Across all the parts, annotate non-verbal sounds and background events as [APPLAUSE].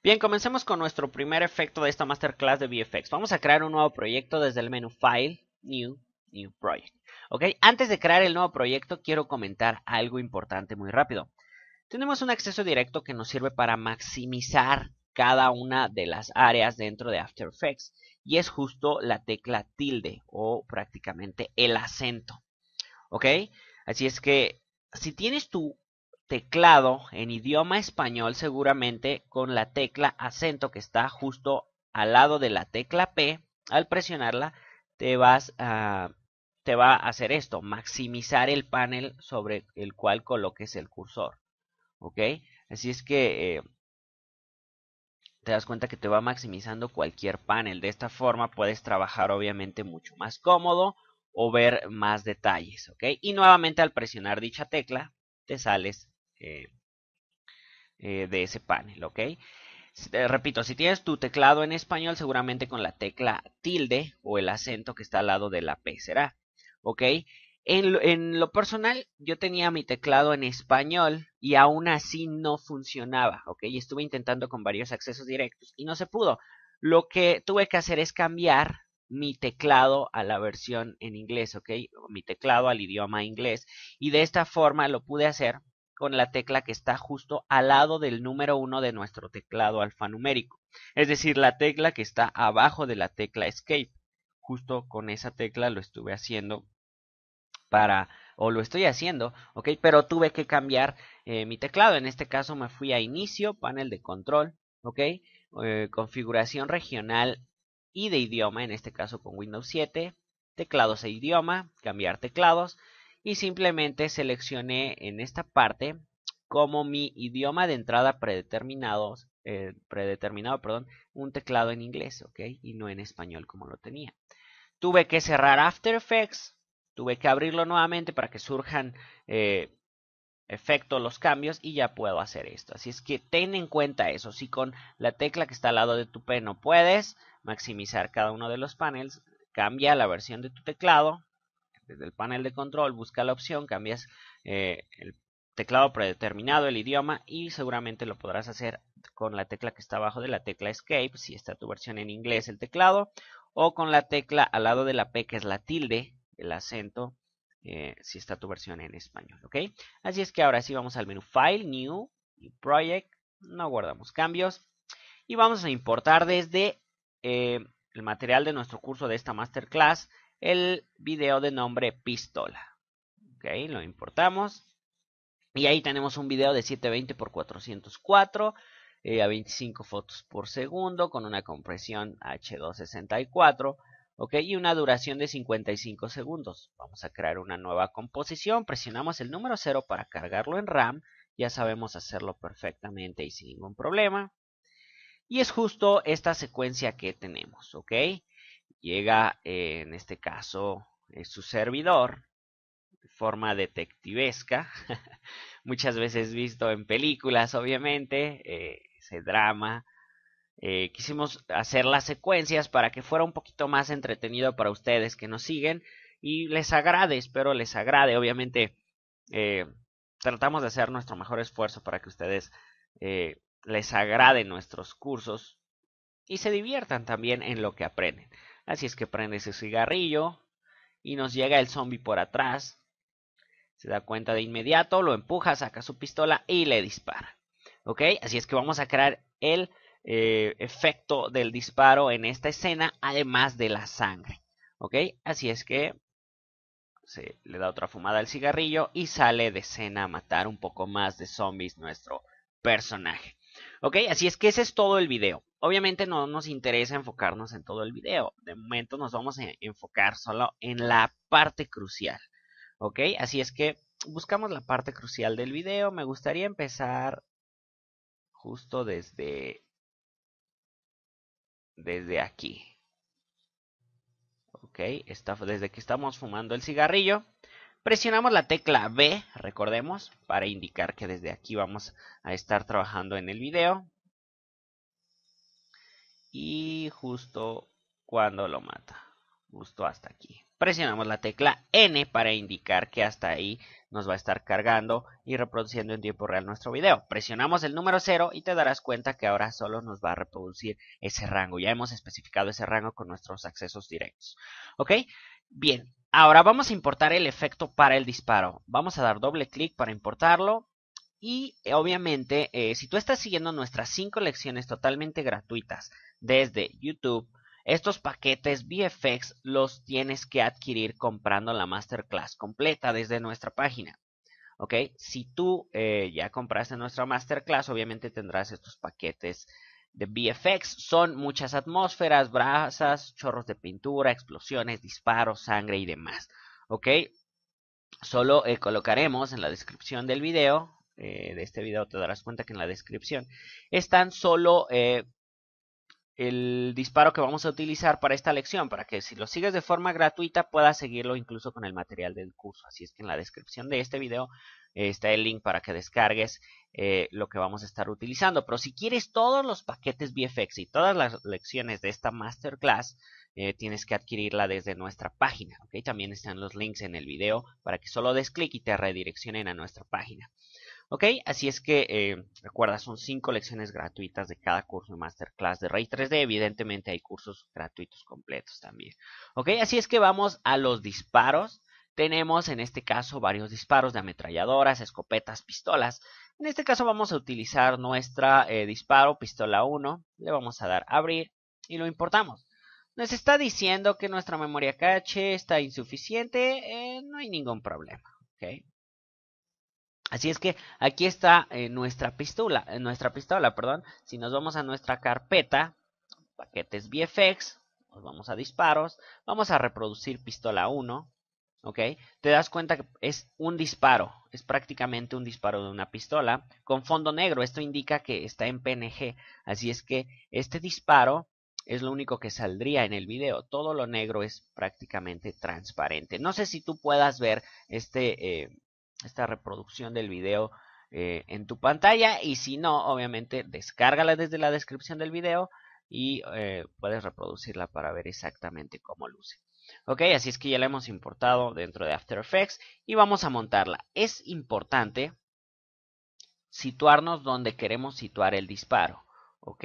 Bien, comencemos con nuestro primer efecto de esta masterclass de VFX. Vamos a crear un nuevo proyecto desde el menú File, New, New Project. ¿Ok? Antes de crear el nuevo proyecto, quiero comentar algo importante muy rápido. Tenemos un acceso directo que nos sirve para maximizar cada una de las áreas dentro de After Effects. Y es justo la tecla tilde o prácticamente el acento. ¿Ok? Así es que si tienes tu teclado en idioma español seguramente con la tecla acento que está justo al lado de la tecla P. Al presionarla te vas a, te va a hacer esto, maximizar el panel sobre el cual coloques el cursor. ¿Ok? Así es que eh, te das cuenta que te va maximizando cualquier panel. De esta forma puedes trabajar obviamente mucho más cómodo o ver más detalles. ¿Ok? Y nuevamente al presionar dicha tecla te sales eh, eh, de ese panel, ¿ok? Eh, repito, si tienes tu teclado en español, seguramente con la tecla tilde o el acento que está al lado de la P será, ¿ok? en lo, personal, yo tenía mi teclado en español y aún así no funcionaba, ¿ok? Y estuve intentando con varios accesos directos y no se pudo. Lo que tuve que hacer es cambiar mi teclado a la versión en inglés, ¿ok? Mi teclado al idioma inglés. Y de esta forma lo pude hacer con la tecla que está justo al lado del número 1 de nuestro teclado alfanumérico, es decir, la tecla que está abajo de la tecla escape. Justo con esa tecla lo estuve haciendo para o lo estoy haciendo, ok, pero tuve que cambiar eh, mi teclado. En este caso me fui a inicio, panel de control, ok, eh, configuración regional y de idioma, en este caso con Windows 7, teclados e idioma, cambiar teclados, y simplemente seleccioné en esta parte como mi idioma de entrada predeterminado, eh, predeterminado perdón, un teclado en inglés, Y no en español como lo tenía. Tuve que cerrar After Effects, tuve que abrirlo nuevamente para que surjan eh, efectos los cambios y ya puedo hacer esto. Así es que ten en cuenta eso. Si con la tecla que está al lado de tu P no puedes maximizar cada uno de los paneles, cambia la versión de tu teclado desde el panel de control, busca la opción, cambias eh, el teclado predeterminado, el idioma y seguramente lo podrás hacer con la tecla que está abajo de la tecla Escape, si está tu versión en inglés el teclado, o con la tecla al lado de la P que es la tilde, el acento, eh, si está tu versión en español, ¿ok? Así es que ahora sí vamos al menú File, New, y Project, no guardamos cambios y vamos a importar desde eh, el material de nuestro curso de esta masterclass el video de nombre Pistola. Ok, lo importamos. Y ahí tenemos un video de 720x404 eh, a 25 fotos por segundo con una compresión H264. Ok, y una duración de 55 segundos. Vamos a crear una nueva composición. Presionamos el número 0 para cargarlo en RAM. Ya sabemos hacerlo perfectamente y sin ningún problema. Y es justo esta secuencia que tenemos, ¿ok? llega eh, en este caso eh, su servidor de forma detectivesca [LAUGHS] muchas veces visto en películas obviamente eh, ese drama quisimos hacer las secuencias para que fuera un poquito más entretenido para ustedes que nos siguen y les agrade espero les agrade obviamente tratamos de hacer nuestro mejor esfuerzo para que ustedes les agraden nuestros cursos y se diviertan también en lo que aprenden. Así es que prende ese cigarrillo y nos llega el zombie por atrás. Se da cuenta de inmediato, lo empuja, saca su pistola y le dispara. ¿Ok? Así es que vamos a crear el eh, efecto del disparo en esta escena, además de la sangre. ¿Ok? Así es que se le da otra fumada al cigarrillo y sale de escena a matar un poco más de zombies nuestro personaje. Ok, así es que ese es todo el video. Obviamente no nos interesa enfocarnos en todo el video. De momento nos vamos a enfocar solo en la parte crucial. ¿Ok? Así es que buscamos la parte crucial del video. Me gustaría empezar justo desde, desde aquí. ¿Ok? desde que estamos fumando el cigarrillo. Presionamos la tecla B, recordemos, para indicar que desde aquí vamos a estar trabajando en el video y justo cuando lo mata. Justo hasta aquí. Presionamos la tecla N para indicar que hasta ahí nos va a estar cargando y reproduciendo en tiempo real nuestro video. Presionamos el número 0 y te darás cuenta que ahora solo nos va a reproducir ese rango. Ya hemos especificado ese rango con nuestros accesos directos. ¿Ok? Bien, ahora vamos a importar el efecto para el disparo. Vamos a dar doble clic para importarlo y eh, obviamente, eh, si tú estás siguiendo nuestras cinco lecciones totalmente gratuitas desde YouTube, estos paquetes VFX los tienes que adquirir comprando la masterclass completa desde nuestra página. ¿Ok? Si tú eh, ya compraste nuestra masterclass, obviamente tendrás estos paquetes de VFX. Son muchas atmósferas, brasas, chorros de pintura, explosiones, disparos, sangre y demás. ¿Ok? Solo colocaremos en la descripción del video eh, de este video te darás cuenta que en la descripción están solo eh, el disparo que vamos a utilizar para esta lección, para que si lo sigues de forma gratuita puedas seguirlo incluso con el material del curso. Así es que en la descripción de este video eh, está el link para que descargues lo que vamos a estar utilizando. Pero si quieres todos los paquetes VFX y todas las lecciones de esta masterclass, tienes que adquirirla desde nuestra página. También están los links en el video para que solo des clic y te redireccionen a nuestra página. ¿Ok? Así es que, eh, recuerda, son cinco lecciones gratuitas de cada curso de Masterclass de Ray 3D. Evidentemente hay cursos gratuitos completos también. ¿Ok? Así es que vamos a los disparos. Tenemos en este caso varios disparos de ametralladoras, escopetas, pistolas. En este caso vamos a utilizar nuestra eh, disparo, pistola 1. Le vamos a dar abrir y lo importamos. Nos está diciendo que nuestra memoria cache está insuficiente. Eh, no hay ningún problema. ¿ok? Así es que aquí está eh, nuestra pistola, eh, nuestra pistola, perdón. Si nos vamos a nuestra carpeta, paquetes VFX, nos vamos a disparos, vamos a reproducir pistola 1, ¿ok? Te das cuenta que es un disparo, es prácticamente un disparo de una pistola con fondo negro. Esto indica que está en PNG, así es que este disparo es lo único que saldría en el video. Todo lo negro es prácticamente transparente. No sé si tú puedas ver este... Eh, esta reproducción del video eh, en tu pantalla y si no, obviamente descárgala desde la descripción del video y eh, puedes reproducirla para ver exactamente cómo luce. Ok, así es que ya la hemos importado dentro de After Effects y vamos a montarla. Es importante situarnos donde queremos situar el disparo, ok,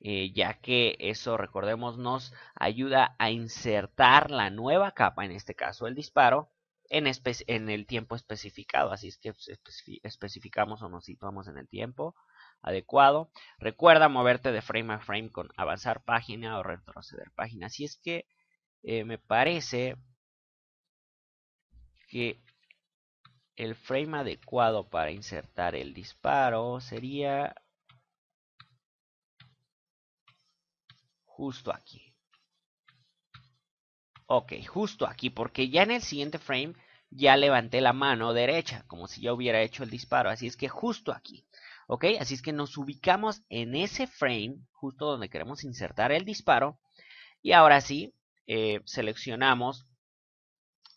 eh, ya que eso recordemos nos ayuda a insertar la nueva capa, en este caso el disparo, en, el tiempo especificado. Así es que pues, especificamos o nos situamos en el tiempo adecuado. Recuerda moverte de frame a frame con avanzar página o retroceder página. Así es que eh, me parece que el frame adecuado para insertar el disparo sería justo aquí. Ok, justo aquí, porque ya en el siguiente frame ya levanté la mano derecha, como si ya hubiera hecho el disparo. Así es que justo aquí. ¿Ok? Así es que nos ubicamos en ese frame, justo donde queremos insertar el disparo. Y ahora sí, eh, seleccionamos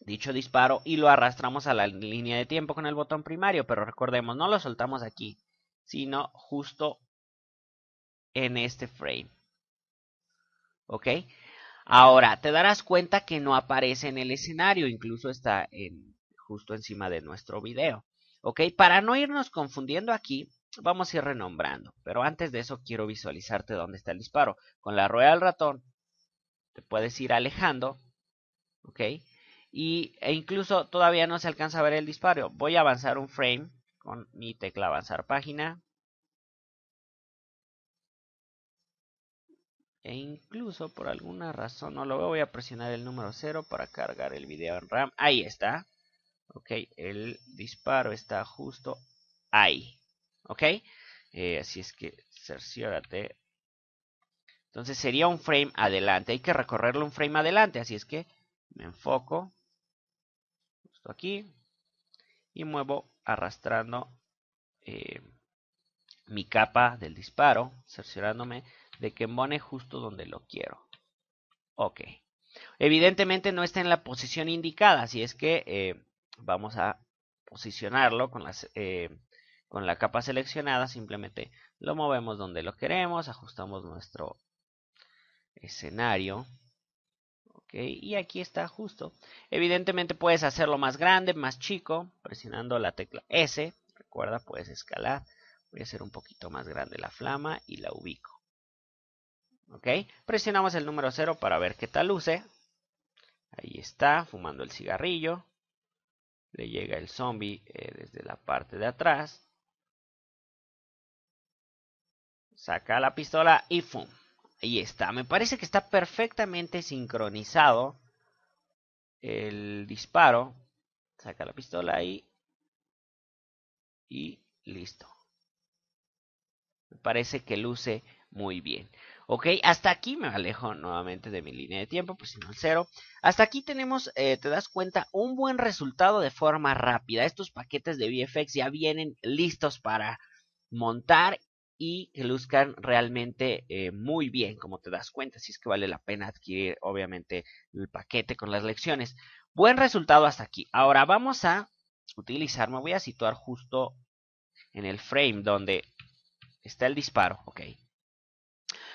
dicho disparo y lo arrastramos a la línea de tiempo con el botón primario. Pero recordemos, no lo soltamos aquí, sino justo en este frame. ¿Ok? Ahora, te darás cuenta que no aparece en el escenario, incluso está en, justo encima de nuestro video. ¿Ok? Para no irnos confundiendo aquí, vamos a ir renombrando. Pero antes de eso quiero visualizarte dónde está el disparo. Con la rueda del ratón te puedes ir alejando. ¿Ok? Y, e incluso todavía no se alcanza a ver el disparo. Voy a avanzar un frame con mi tecla avanzar página. e incluso por alguna razón no lo veo, voy a presionar el número 0 para cargar el video en RAM. Ahí está. Ok, el disparo está justo ahí. Ok, eh, así es que cerciórate. Entonces sería un frame adelante. Hay que recorrerlo un frame adelante. Así es que me enfoco justo aquí y muevo arrastrando eh, mi capa del disparo, cerciorándome de que mone justo donde lo quiero. Ok. Evidentemente no está en la posición indicada, así es que eh, vamos a posicionarlo con, las, eh, con la capa seleccionada. Simplemente lo movemos donde lo queremos, ajustamos nuestro escenario. Ok. y aquí está justo. Evidentemente puedes hacerlo más grande, más chico, presionando la tecla S. Recuerda, puedes escalar. Voy a hacer un poquito más grande la flama y la ubico. ¿Ok? Presionamos el número 0 para ver qué tal luce. Ahí está, fumando el cigarrillo. Le llega el zombie eh, desde la parte de atrás. Saca la pistola y ¡fum! Ahí está. Me parece que está perfectamente sincronizado el disparo. Saca la pistola ahí. Y listo. Me parece que luce muy bien. ¿Ok? Hasta aquí me alejo nuevamente de mi línea de tiempo, pues sino el cero. Hasta aquí tenemos, eh, te das cuenta, un buen resultado de forma rápida. Estos paquetes de VFX ya vienen listos para montar y que luzcan realmente eh, muy bien, como te das cuenta. Así es que vale la pena adquirir, obviamente, el paquete con las lecciones. Buen resultado hasta aquí. Ahora vamos a utilizar, me voy a situar justo en el frame donde está el disparo, ok.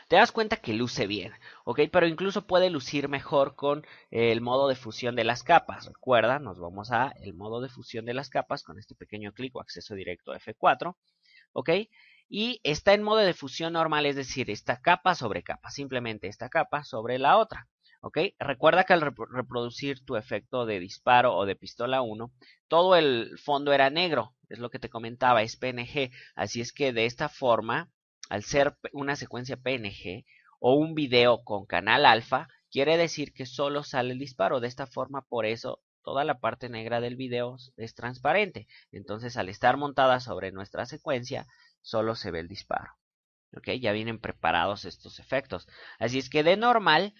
Te das cuenta que luce bien, ¿ok? Pero incluso puede lucir mejor con el modo de fusión de las capas. Recuerda, nos vamos a el modo de fusión de las capas con este pequeño clic o acceso directo a F4, ¿ok? Y está en modo de fusión normal, es decir, esta capa sobre capa, simplemente esta capa sobre la otra, ¿ok? Recuerda que al reproducir tu efecto de disparo o de pistola 1, todo el fondo era negro, es lo que te comentaba, es PNG, así es que de esta forma al ser una secuencia PNG o un video con canal alfa, quiere decir que solo sale el disparo. De esta forma, por eso toda la parte negra del video es transparente. Entonces, al estar montada sobre nuestra secuencia, solo se ve el disparo. ¿Ok? Ya vienen preparados estos efectos. Así es que de normal,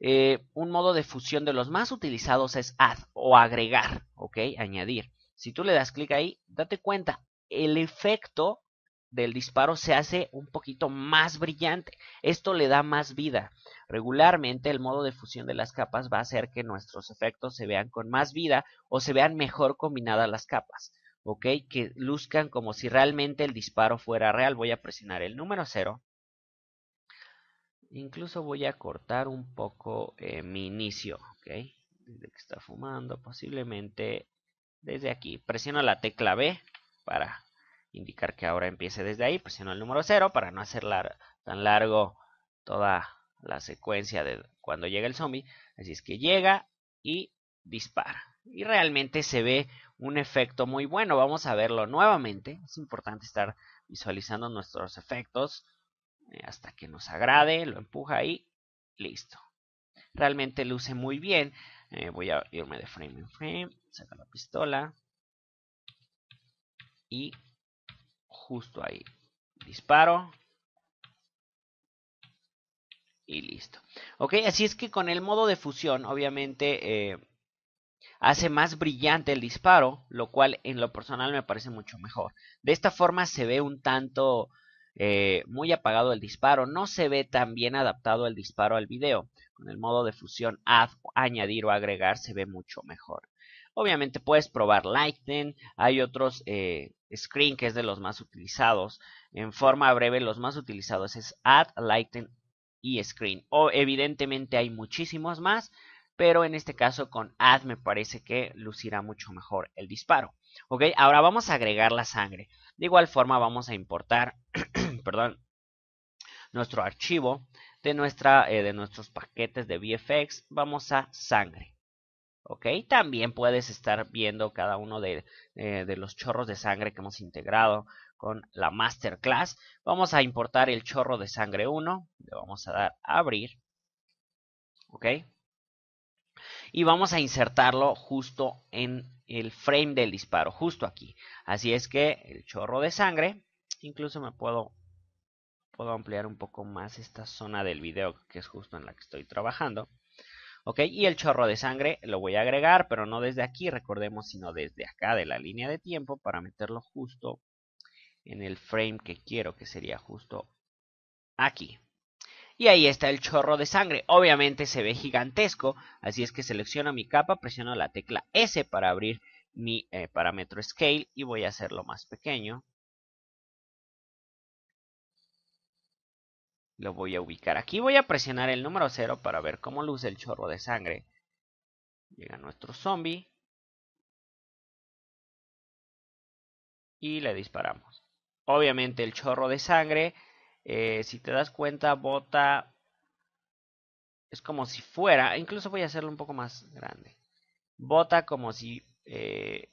eh, un modo de fusión de los más utilizados es add o agregar. ¿Ok? Añadir. Si tú le das clic ahí, date cuenta, el efecto del disparo se hace un poquito más brillante. Esto le da más vida. Regularmente el modo de fusión de las capas va a hacer que nuestros efectos se vean con más vida o se vean mejor combinadas las capas. ¿Ok? Que luzcan como si realmente el disparo fuera real. Voy a presionar el número 0. Incluso voy a cortar un poco eh, mi inicio. ¿Ok? Desde que está fumando, posiblemente desde aquí. Presiono la tecla B para indicar que ahora empiece desde ahí, presiono el número 0 para no hacer tan largo toda la secuencia de cuando llega el zombie. Así es que llega y dispara. Y realmente se ve un efecto muy bueno. Vamos a verlo nuevamente. Es importante estar visualizando nuestros efectos eh, hasta que nos agrade. Lo empuja y listo. Realmente luce muy bien. Eh, voy a irme de frame en frame. Saca la pistola. Y justo ahí. Disparo. Y listo. Ok, así es que con el modo de fusión, obviamente, eh, hace más brillante el disparo, lo cual en lo personal me parece mucho mejor. De esta forma se ve un tanto eh, muy apagado el disparo, no se ve tan bien adaptado el disparo al video. Con el modo de fusión add, añadir o agregar se ve mucho mejor. Obviamente puedes probar Lightning, hay otros eh, Screen, que es de los más utilizados. En forma breve, los más utilizados es Add, Lighten y Screen. O evidentemente hay muchísimos más, pero en este caso con Add me parece que lucirá mucho mejor el disparo. Ok, ahora vamos a agregar la sangre. De igual forma vamos a importar, [CLEARS THROAT] perdón, nuestro archivo de, nuestra, eh, de nuestros paquetes de VFX. Vamos a sangre. ¿ok? También puedes estar viendo cada uno eh, de, los chorros de sangre que hemos integrado con la masterclass. Vamos a importar el chorro de sangre 1, le vamos a dar a abrir, ¿ok? Y vamos a insertarlo justo en el frame del disparo, justo aquí. Así es que el chorro de sangre, incluso me puedo ampliar un poco más esta zona del video que es justo en la que estoy trabajando. ¿Ok? Y el chorro de sangre lo voy a agregar, pero no desde aquí, recordemos, sino desde acá de la línea de tiempo para meterlo justo en el frame que quiero, que sería justo aquí. Y ahí está el chorro de sangre. Obviamente se ve gigantesco, así es que selecciono mi capa, presiono la tecla S para abrir mi eh, parámetro Scale y voy a hacerlo más pequeño. lo voy a ubicar. Aquí voy a presionar el número 0 para ver cómo luce el chorro de sangre. Llega nuestro zombie. Y le disparamos. Obviamente el chorro de sangre, eh, si te das cuenta, bota... Es como si fuera, incluso voy a hacerlo un poco más grande. Bota como si... Eh,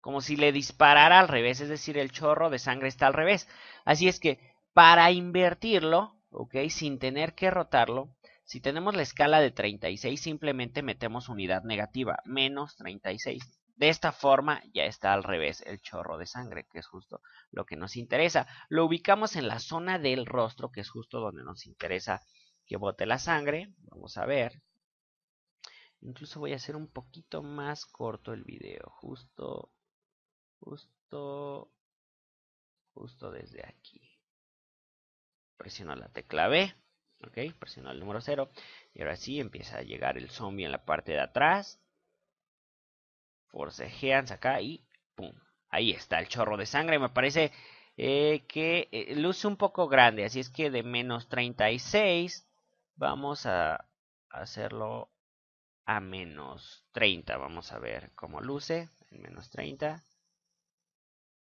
como si le disparara al revés, es decir, el chorro de sangre está al revés. Así es que para invertirlo, ¿ok? Sin tener que rotarlo, si tenemos la escala de 36, simplemente metemos unidad negativa, menos 36. De esta forma ya está al revés el chorro de sangre, que es justo lo que nos interesa. Lo ubicamos en la zona del rostro, que es justo donde nos interesa que bote la sangre. Vamos a ver. Incluso voy a hacer un poquito más corto el video, justo, justo, justo desde aquí presiono la tecla B, ok, presiono el número 0 y ahora sí empieza a llegar el zombie en la parte de atrás, forcejean acá y pum, ahí está el chorro de sangre, me parece eh, que eh, luce un poco grande, así es que de menos 36 vamos a hacerlo a menos 30, vamos a ver cómo luce, en menos 30,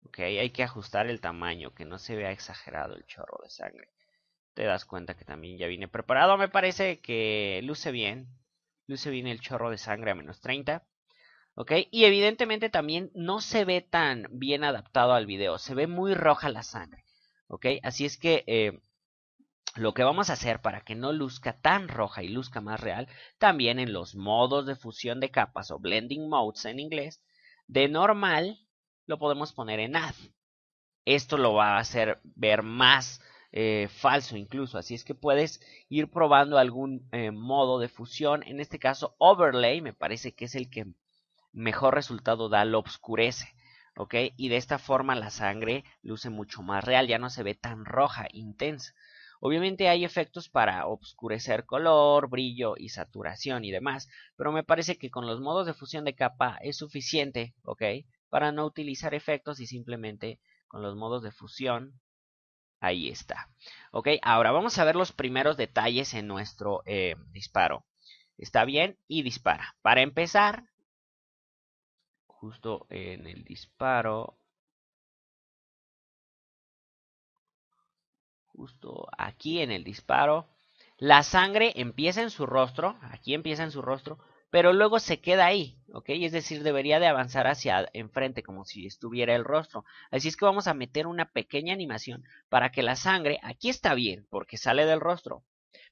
Ok, hay que ajustar el tamaño, que no se vea exagerado el chorro de sangre. Te das cuenta que también ya viene preparado. Me parece que luce bien. Luce bien el chorro de sangre a menos 30. ¿Ok? Y evidentemente también no se ve tan bien adaptado al video. Se ve muy roja la sangre. ¿Ok? Así es que eh, lo que vamos a hacer para que no luzca tan roja y luzca más real, también en los modos de fusión de capas o blending modes en inglés, de normal lo podemos poner en ad. Esto lo va a hacer ver más eh, falso incluso. Así es que puedes ir probando algún eh, modo de fusión. En este caso, overlay me parece que es el que mejor resultado da, lo obscurece. ¿Ok? Y de esta forma la sangre luce mucho más real, ya no se ve tan roja, intensa. Obviamente hay efectos para obscurecer color, brillo y saturación y demás, pero me parece que con los modos de fusión de capa es suficiente, ¿ok? para no utilizar efectos y simplemente con los modos de fusión, ahí está. Ok, ahora vamos a ver los primeros detalles en nuestro eh, disparo. Está bien y dispara. Para empezar, justo en el disparo, justo aquí en el disparo, la sangre empieza en su rostro, aquí empieza en su rostro, pero luego se queda ahí, ¿ok? Es decir, debería de avanzar hacia enfrente como si estuviera el rostro. Así es que vamos a meter una pequeña animación para que la sangre, aquí está bien, porque sale del rostro,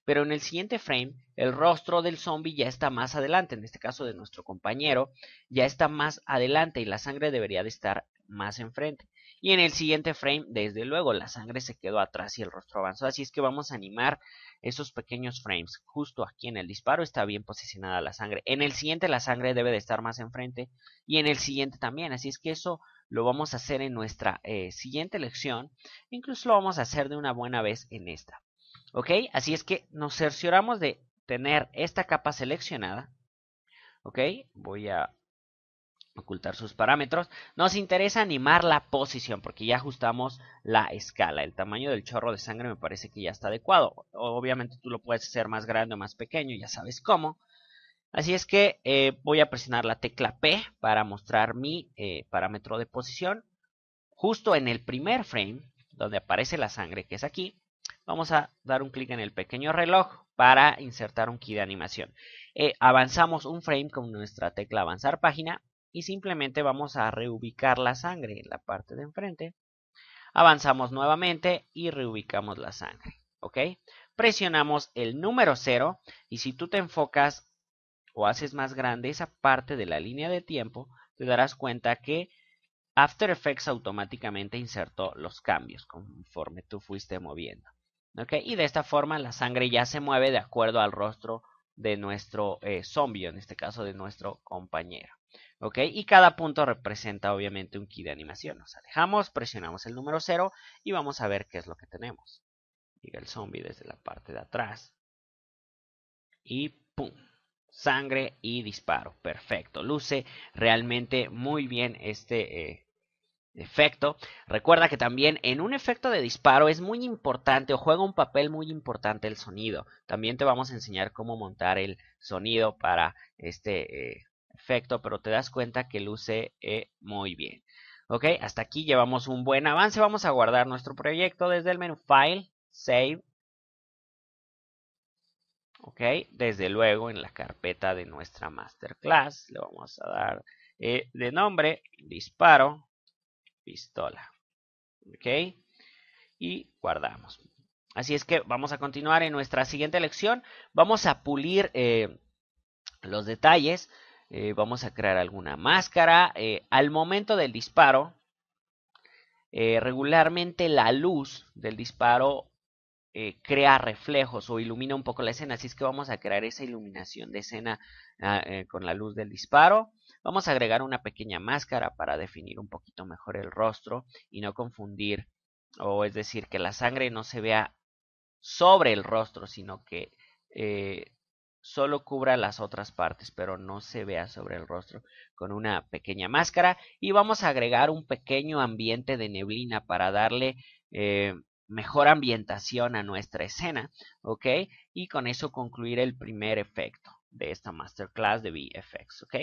pero en el siguiente frame el rostro del zombie ya está más adelante, en este caso de nuestro compañero, ya está más adelante y la sangre debería de estar más enfrente. Y en el siguiente frame, desde luego, la sangre se quedó atrás y el rostro avanzó. Así es que vamos a animar esos pequeños frames. Justo aquí en el disparo está bien posicionada la sangre. En el siguiente la sangre debe de estar más enfrente y en el siguiente también. Así es que eso lo vamos a hacer en nuestra eh, siguiente lección. Incluso lo vamos a hacer de una buena vez en esta. ¿Ok? Así es que nos cercioramos de tener esta capa seleccionada. ¿Ok? Voy a ocultar sus parámetros, nos interesa animar la posición porque ya ajustamos la escala. El tamaño del chorro de sangre me parece que ya está adecuado. Obviamente tú lo puedes hacer más grande o más pequeño, ya sabes cómo. Así es que eh, voy a presionar la tecla P para mostrar mi eh, parámetro de posición. Justo en el primer frame, donde aparece la sangre, que es aquí, vamos a dar un clic en el pequeño reloj para insertar un key de animación. Eh, avanzamos un frame con nuestra tecla avanzar página y simplemente vamos a reubicar la sangre en la parte de enfrente. Avanzamos nuevamente y reubicamos la sangre. ¿Ok? Presionamos el número 0 y si tú te enfocas o haces más grande esa parte de la línea de tiempo, te darás cuenta que After Effects automáticamente insertó los cambios conforme tú fuiste moviendo. Y de esta forma la sangre ya se mueve de acuerdo al rostro de nuestro eh, zombie, en este caso de nuestro compañero. ¿ok? Y cada punto representa obviamente un key de animación. Nos alejamos, presionamos el número 0 y vamos a ver qué es lo que tenemos. Llega el zombie desde la parte de atrás. Y ¡pum! Sangre y disparo. Perfecto. Luce realmente muy bien este... Eh, efecto. Recuerda que también en un efecto de disparo es muy importante o juega un papel muy importante el sonido. También te vamos a enseñar cómo montar el sonido para este eh, Perfecto, pero te das cuenta que luce eh, muy bien. Ok, hasta aquí llevamos un buen avance. Vamos a guardar nuestro proyecto desde el menú File, Save. Ok, desde luego en la carpeta de nuestra masterclass le vamos a dar eh, de nombre disparo pistola. Ok, y guardamos. Así es que vamos a continuar en nuestra siguiente lección. Vamos a pulir eh, los detalles eh, vamos a crear alguna máscara. Eh, al momento del disparo, eh, regularmente la luz del disparo crea reflejos o ilumina un poco la escena. Así es que vamos a crear esa iluminación de escena ah, con la luz del disparo. Vamos a agregar una pequeña máscara para definir un poquito mejor el rostro y no confundir, o es decir, que la sangre no se vea sobre el rostro, sino que solo cubra las otras partes, pero no se vea sobre el rostro con una pequeña máscara. Y vamos a agregar un pequeño ambiente de neblina para darle eh, mejor ambientación a nuestra escena, ¿ok? Y con eso concluir el primer efecto de esta masterclass de VFX, ¿ok?